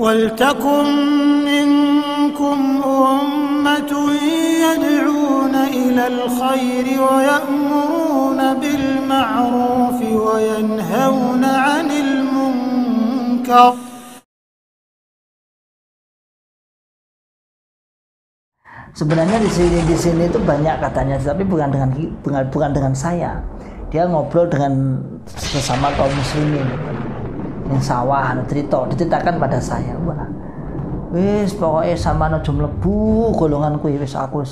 ولتكن منكم أمة يدعون إلى الخير ويأمرون بالمعروف وينهون عن المنكر Sebenarnya di sini di sini itu banyak katanya, tapi bukan dengan bukan, bukan dengan saya. Dia ngobrol dengan sesama kaum muslimin ning sawah anu cerita diceritakan pada saya wah wis pokoknya sama no jom lebu golonganku ya wis aku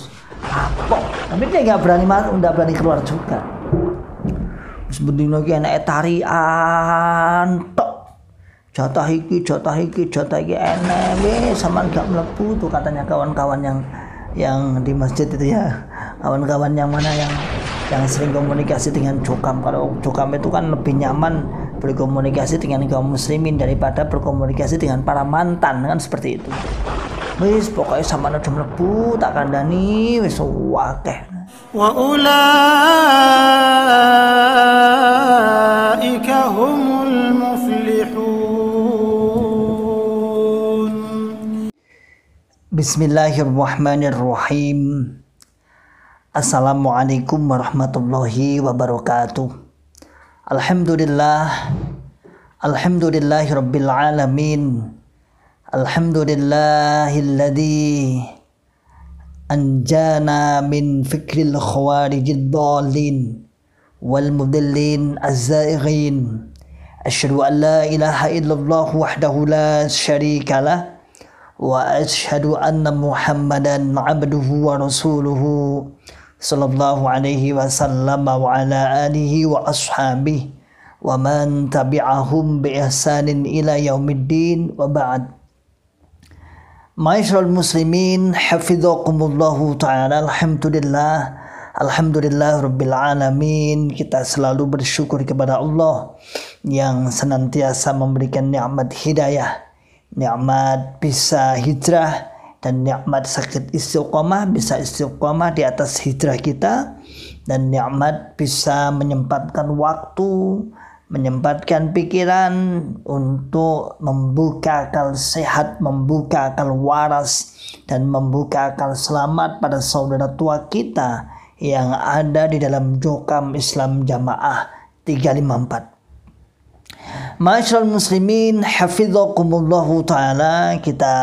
apa tapi dia nggak berani nggak berani keluar juga wis bening lagi enak tarian tok jatah iki jatah iki jatah iki enak wis sama nggak melebu tuh katanya kawan-kawan yang yang di masjid itu ya kawan-kawan yang mana yang yang sering komunikasi dengan jokam kalau jokam itu kan lebih nyaman berkomunikasi dengan kaum muslimin daripada berkomunikasi dengan para mantan kan seperti itu wis pokoknya sama udah melebu tak kandani wis wakeh wa ulaika humul muflihun Bismillahirrahmanirrahim Assalamualaikum warahmatullahi wabarakatuh الحمد لله الحمد لله رب العالمين الحمد لله الذي أنجانا من فكر الخوارج الضالين والمضلين الزائغين أشهد أن لا إله إلا الله وحده لا شريك له وأشهد أن محمدا عبده ورسوله sallallahu alaihi wasallam wa ala alihi wa ashabihi wa man tabi'ahum bi ihsanin ila yaumiddin wa ba'd Ma'asyiral muslimin hafizakumullahu taala alhamdulillah Alhamdulillah Rabbil Alamin Kita selalu bersyukur kepada Allah Yang senantiasa memberikan nikmat hidayah Nikmat bisa hijrah dan nikmat sakit istiqomah bisa istiqomah di atas hijrah kita dan nikmat bisa menyempatkan waktu menyempatkan pikiran untuk membuka akal sehat, membuka akal waras dan membuka akal selamat pada saudara tua kita yang ada di dalam Jokam Islam Jamaah 354. Masyaallah muslimin hafizakumullahu taala kita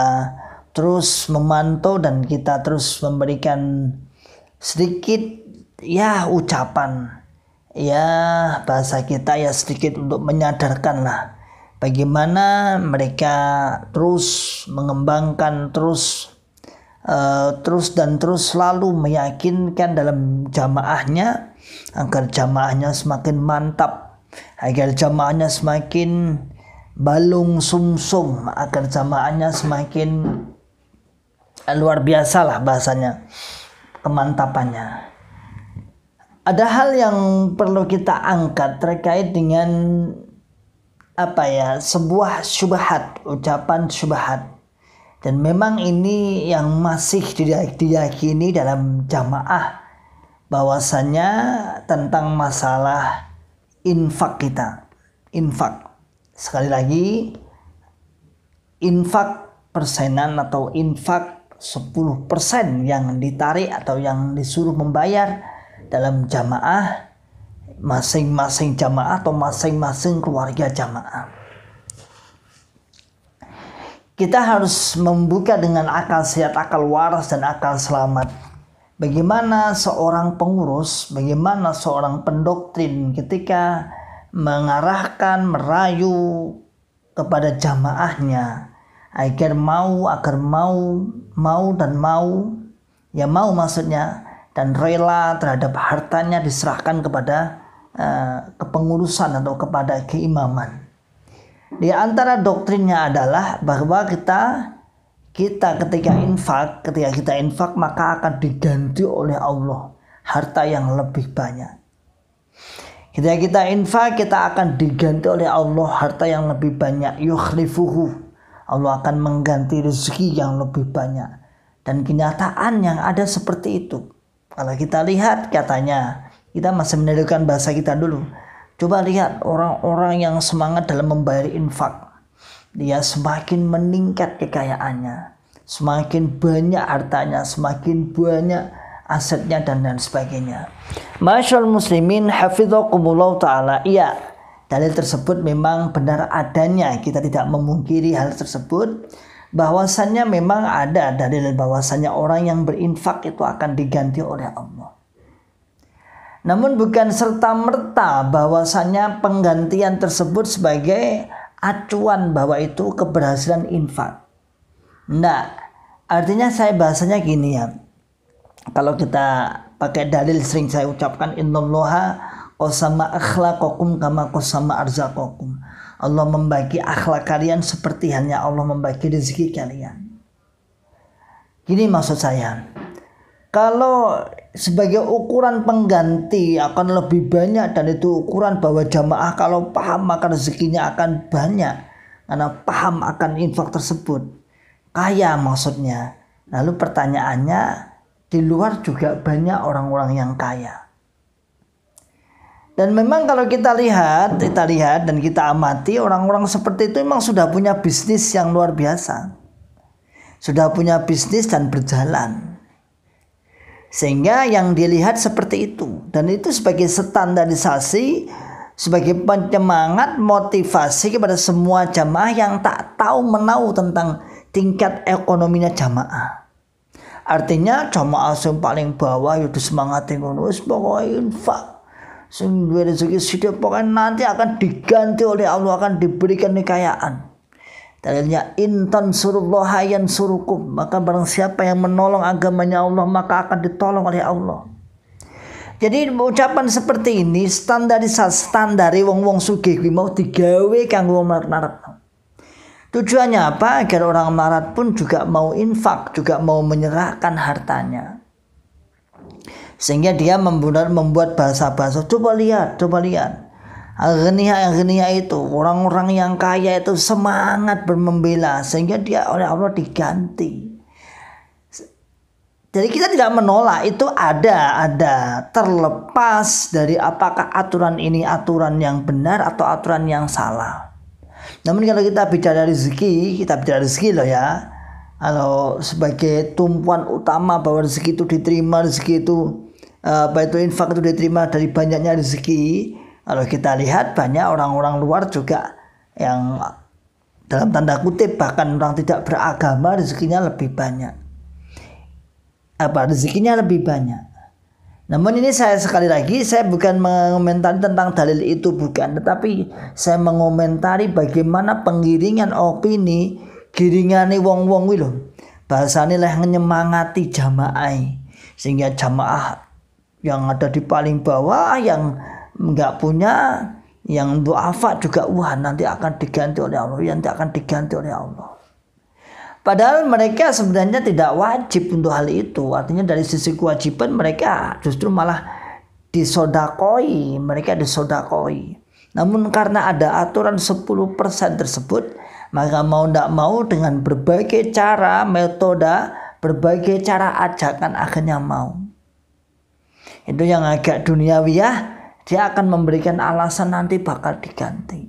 terus memantau dan kita terus memberikan sedikit ya ucapan ya bahasa kita ya sedikit untuk menyadarkan lah bagaimana mereka terus mengembangkan terus uh, terus dan terus selalu meyakinkan dalam jamaahnya agar jamaahnya semakin mantap agar jamaahnya semakin balung sumsum -sum, agar jamaahnya semakin Eh, luar biasa lah bahasanya kemantapannya ada hal yang perlu kita angkat terkait dengan apa ya sebuah syubhat ucapan syubhat dan memang ini yang masih diyakini dalam jamaah bahwasanya tentang masalah infak kita infak sekali lagi infak persenan atau infak 10% yang ditarik atau yang disuruh membayar dalam jamaah masing-masing jamaah atau masing-masing keluarga jamaah. Kita harus membuka dengan akal sehat, akal waras, dan akal selamat. Bagaimana seorang pengurus, bagaimana seorang pendoktrin ketika mengarahkan, merayu kepada jamaahnya agar mau agar mau mau dan mau ya mau maksudnya dan rela terhadap hartanya diserahkan kepada uh, kepengurusan atau kepada keimaman. Di antara doktrinnya adalah bahwa kita kita ketika infak, ketika kita infak maka akan diganti oleh Allah harta yang lebih banyak. Ketika kita infak kita akan diganti oleh Allah harta yang lebih banyak. Yukhlifuhu Allah akan mengganti rezeki yang lebih banyak. Dan kenyataan yang ada seperti itu. Kalau kita lihat katanya, kita masih menirukan bahasa kita dulu. Coba lihat orang-orang yang semangat dalam membayar infak. Dia semakin meningkat kekayaannya. Semakin banyak hartanya, semakin banyak asetnya dan lain sebagainya. Masyaallah muslimin hafizakumullah taala. Iya, Dalil tersebut memang benar adanya, kita tidak memungkiri hal tersebut. Bahwasannya memang ada dalil bahwasannya orang yang berinfak itu akan diganti oleh Allah. Namun bukan serta-merta bahwasannya penggantian tersebut sebagai acuan bahwa itu keberhasilan infak. Nah, artinya saya bahasanya gini ya. Kalau kita pakai dalil sering saya ucapkan innallaha Kosama akhlakokum kama kosama arzakokum. Allah membagi akhlak kalian seperti hanya Allah membagi rezeki kalian. Gini maksud saya. Kalau sebagai ukuran pengganti akan lebih banyak dan itu ukuran bahwa jamaah kalau paham maka rezekinya akan banyak karena paham akan infak tersebut. Kaya maksudnya. Lalu pertanyaannya di luar juga banyak orang-orang yang kaya. Dan memang kalau kita lihat, kita lihat dan kita amati orang-orang seperti itu memang sudah punya bisnis yang luar biasa. Sudah punya bisnis dan berjalan. Sehingga yang dilihat seperti itu dan itu sebagai standarisasi sebagai penyemangat motivasi kepada semua jamaah yang tak tahu menau tentang tingkat ekonominya jamaah. Artinya jamaah yang paling bawah itu semangat yang pokoknya infak Sing duwe rezeki sudah pokoknya nanti akan diganti oleh Allah akan diberikan kekayaan. Dalilnya intan surullah hayan surukum. Maka barang siapa yang menolong agamanya Allah maka akan ditolong oleh Allah. Jadi ucapan seperti ini standarisasi standari wong-wong sugih kuwi mau digawe kanggo wong melarat. Tujuannya apa? Agar orang marat pun juga mau infak, juga mau menyerahkan hartanya sehingga dia membuat membuat bahasa-bahasa coba lihat coba lihat Agnia-agnia itu orang-orang yang kaya itu semangat bermembela sehingga dia oleh Allah diganti. Jadi kita tidak menolak itu ada ada terlepas dari apakah aturan ini aturan yang benar atau aturan yang salah. Namun kalau kita bicara rezeki, kita bicara rezeki loh ya. Kalau sebagai tumpuan utama bahwa rezeki itu diterima, rezeki itu Eh, apa itu infak itu diterima dari banyaknya rezeki kalau kita lihat banyak orang-orang luar juga yang dalam tanda kutip bahkan orang tidak beragama rezekinya lebih banyak apa rezekinya lebih banyak namun ini saya sekali lagi saya bukan mengomentari tentang dalil itu bukan tetapi saya mengomentari bagaimana pengiringan opini giringan wong-wong wi lho lah leh nyemangati jamaah sehingga jamaah yang ada di paling bawah yang nggak punya yang untuk afa juga wah nanti akan diganti oleh Allah nanti akan diganti oleh Allah padahal mereka sebenarnya tidak wajib untuk hal itu artinya dari sisi kewajiban mereka justru malah disodakoi mereka disodakoi namun karena ada aturan 10% tersebut maka mau tidak mau dengan berbagai cara metode berbagai cara ajakan akhirnya mau itu yang agak ya dia akan memberikan alasan nanti bakal diganti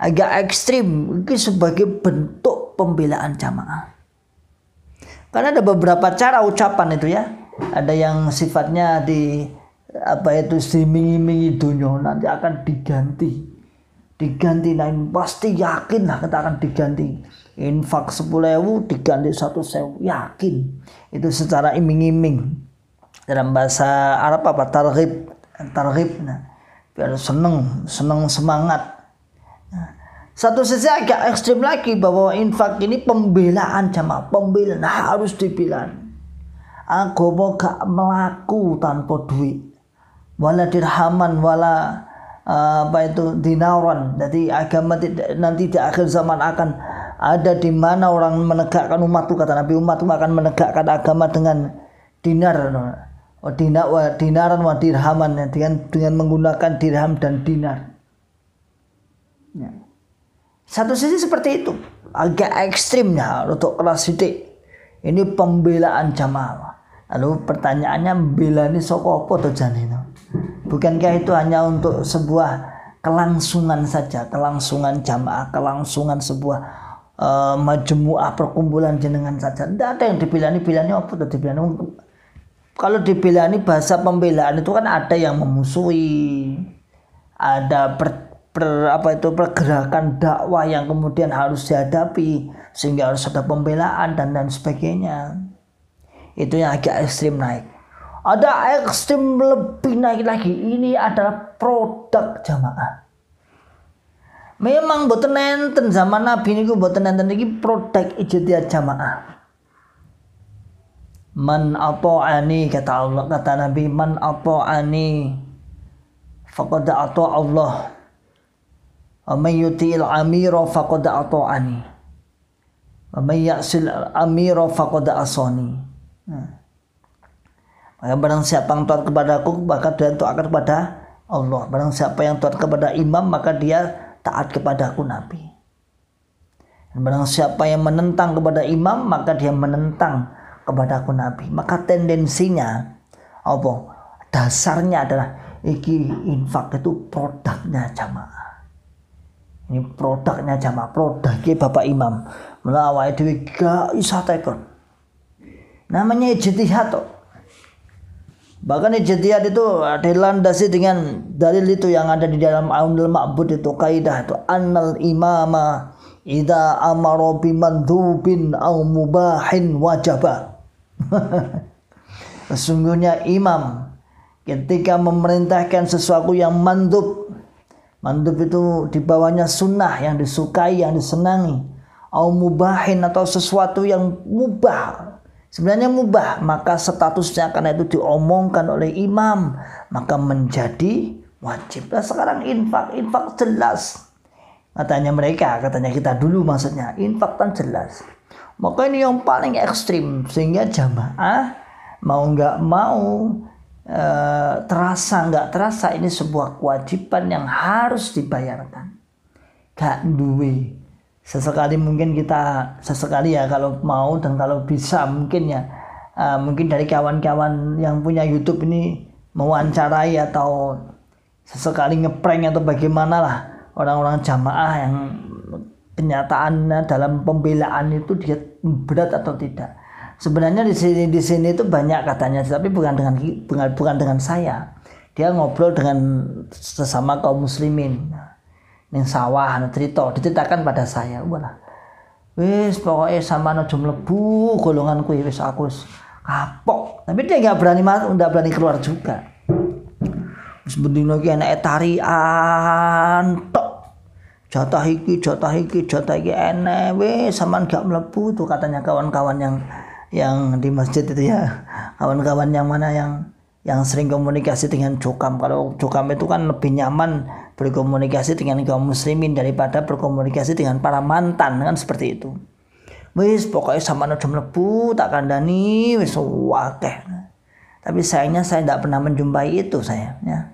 agak ekstrim itu sebagai bentuk pembelaan jamaah karena ada beberapa cara ucapan itu ya ada yang sifatnya di apa itu dimingi-mingi dunia nanti akan diganti diganti nah pasti yakin lah kita akan diganti infak sepuluh ewu diganti satu sewu yakin itu secara iming-iming dalam bahasa Arab apa targhib targhib nah biar seneng seneng semangat nah, satu sisi agak ekstrim lagi bahwa infak ini pembelaan jamaah pembelaan nah, harus dibilang agama gak melaku tanpa duit wala dirhaman wala uh, apa itu dinaron jadi agama tidak, nanti di akhir zaman akan ada di mana orang menegakkan umat itu kata Nabi umat itu akan menegakkan agama dengan dinar oh, dinar wa dinaran wa dirhaman ya, dengan dengan menggunakan dirham dan dinar ya. satu sisi seperti itu agak ekstrimnya untuk kelas sidik ini pembelaan jamaah lalu pertanyaannya membela ini sokopo tuh Janino? bukankah itu hanya untuk sebuah kelangsungan saja, kelangsungan jamaah, kelangsungan sebuah uh, eh, majemuah perkumpulan jenengan saja. Tidak ada yang dipilani-pilani apa tuh dipilani kalau dibelani bahasa pembelaan itu kan ada yang memusuhi ada per, per apa itu pergerakan dakwah yang kemudian harus dihadapi sehingga harus ada pembelaan dan dan sebagainya itu yang agak ekstrim naik ada ekstrim lebih naik lagi ini adalah produk jamaah memang buat nenten zaman nabi ini buat nenten ini produk ijtihad jamaah Man ato'ani kata Allah kata Nabi man ato'ani faqad ato' Allah. Wa man yuti'il amira faqad ato'ani. Wa ya'sil amira faqad asani. Nah. Maka barang siapa yang taat kepadaku, maka dia taat kepada Allah. Barang siapa yang taat kepada imam, maka dia taat kepadaku Nabi. Dan barang siapa yang menentang kepada imam, maka dia menentang kepadaku Nabi. Maka tendensinya apa? Dasarnya adalah iki infak itu produknya jamaah. Ini produknya jamaah, produknya Bapak Imam. Melawai itu gak bisa tekan. Namanya ijtihad tuh. Bahkan ijtihad itu dilandasi dengan dalil itu yang ada di dalam Aunul Ma'bud itu kaidah itu annal imama idza amara bimandhubin au mubahin wajaba. Sesungguhnya imam ketika memerintahkan sesuatu yang mandub mandub itu di bawahnya sunnah yang disukai yang disenangi au mubahin atau sesuatu yang mubah sebenarnya mubah maka statusnya karena itu diomongkan oleh imam maka menjadi wajib nah, sekarang infak infak jelas katanya mereka katanya kita dulu maksudnya infak kan jelas maka ini yang paling ekstrim sehingga jamaah mau nggak mau e, terasa nggak terasa ini sebuah kewajiban yang harus dibayarkan gak duwe sesekali mungkin kita sesekali ya kalau mau dan kalau bisa mungkin ya e, mungkin dari kawan-kawan yang punya YouTube ini mewawancarai atau sesekali ngeprank atau bagaimana lah orang-orang jamaah yang kenyataannya dalam pembelaan itu dia berat atau tidak. Sebenarnya di sini di sini itu banyak katanya, tapi bukan dengan bukan dengan saya. Dia ngobrol dengan sesama kaum muslimin. Ning sawah, cerita diceritakan pada saya. Wala. wis pokoknya sama nojo golongan golonganku wis aku kapok tapi dia nggak berani nggak berani keluar juga sebetulnya lagi enak tarian tok jatah iki jatah iki jatah iki enak wis saman gak mlebu tuh katanya kawan-kawan yang yang di masjid itu ya kawan-kawan yang mana yang yang sering komunikasi dengan jokam kalau jokam itu kan lebih nyaman berkomunikasi dengan kaum muslimin daripada berkomunikasi dengan para mantan kan seperti itu wis pokoknya sama udah mlebu tak kandani wis wakeh tapi sayangnya saya tidak pernah menjumpai itu saya ya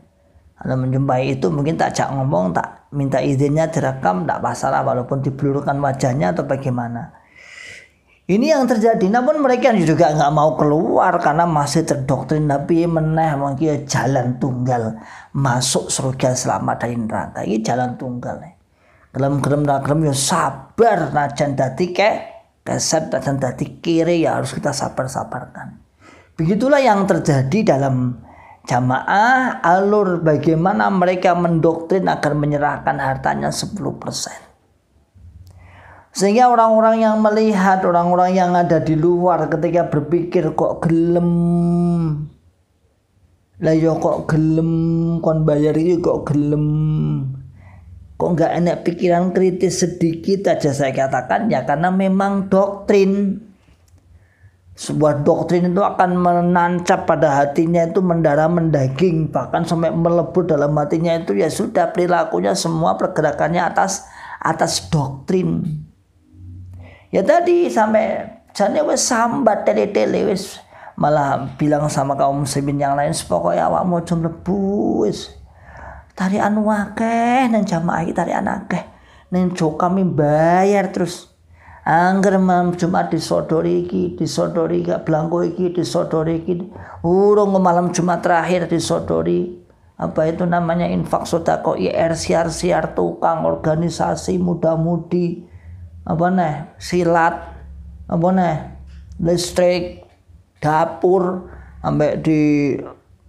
kalau menjumpai itu mungkin tak jak ngomong tak minta izinnya direkam tak masalah walaupun dibelurkan wajahnya atau bagaimana ini yang terjadi namun mereka juga nggak mau keluar karena masih terdoktrin tapi meneh mungkin ya jalan tunggal masuk surga selamat dari neraka ini jalan tunggal gelem gelem ra ya yo sabar najan dadi ke keset najan dadi kiri ya harus kita sabar sabarkan begitulah yang terjadi dalam jamaah alur bagaimana mereka mendoktrin agar menyerahkan hartanya 10%. Sehingga orang-orang yang melihat, orang-orang yang ada di luar ketika berpikir kok gelem. Lah yo ya, kok gelem kon bayar itu kok gelem. Kok nggak enak pikiran kritis sedikit aja saya katakan ya karena memang doktrin sebuah doktrin itu akan menancap pada hatinya itu mendarah mendaging bahkan sampai melebur dalam hatinya itu ya sudah perilakunya semua pergerakannya atas atas doktrin ya tadi sampai jadinya wes sambat tele-tele wes malah bilang sama kaum muslimin yang lain sepokoknya awak mau jom lebu wes tari dan akeh jamaah kita tarian akeh nang kami bayar terus Angger malam Jumat disodori iki, disodori gak belangko iki, disodori iki. Urung malam Jumat terakhir disodori. Apa itu namanya infak sodako IR siar siar tukang organisasi muda-mudi. Apa nih? Silat. Apa nih? Listrik, dapur, sampai di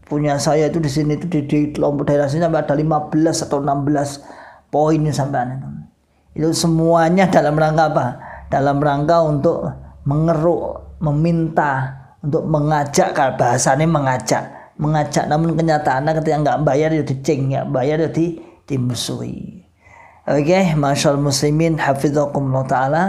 punya saya itu di sini itu di, di kelompok daerah sini sampai ada 15 atau 16 poin sampai itu semuanya dalam rangka apa? dalam rangka untuk mengeruk, meminta, untuk mengajak kalau bahasanya mengajak, mengajak namun kenyataannya ketika nggak bayar ya dicing, nggak bayar ya dimusuhi. Oke, okay, masyal muslimin hafizakumullah taala.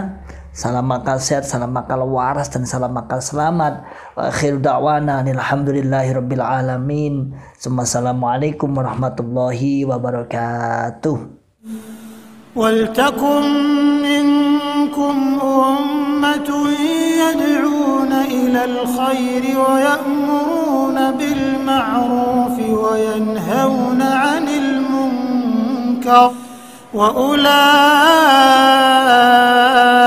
Salam makal sehat, salam makal waras dan salam makal selamat. Wa akhir da'wana alhamdulillahirabbil alamin. Assalamualaikum warahmatullahi wabarakatuh. ولتكن منكم أمة يدعون إلى الخير ويأمرون بالمعروف وينهون عن المنكر وأولئك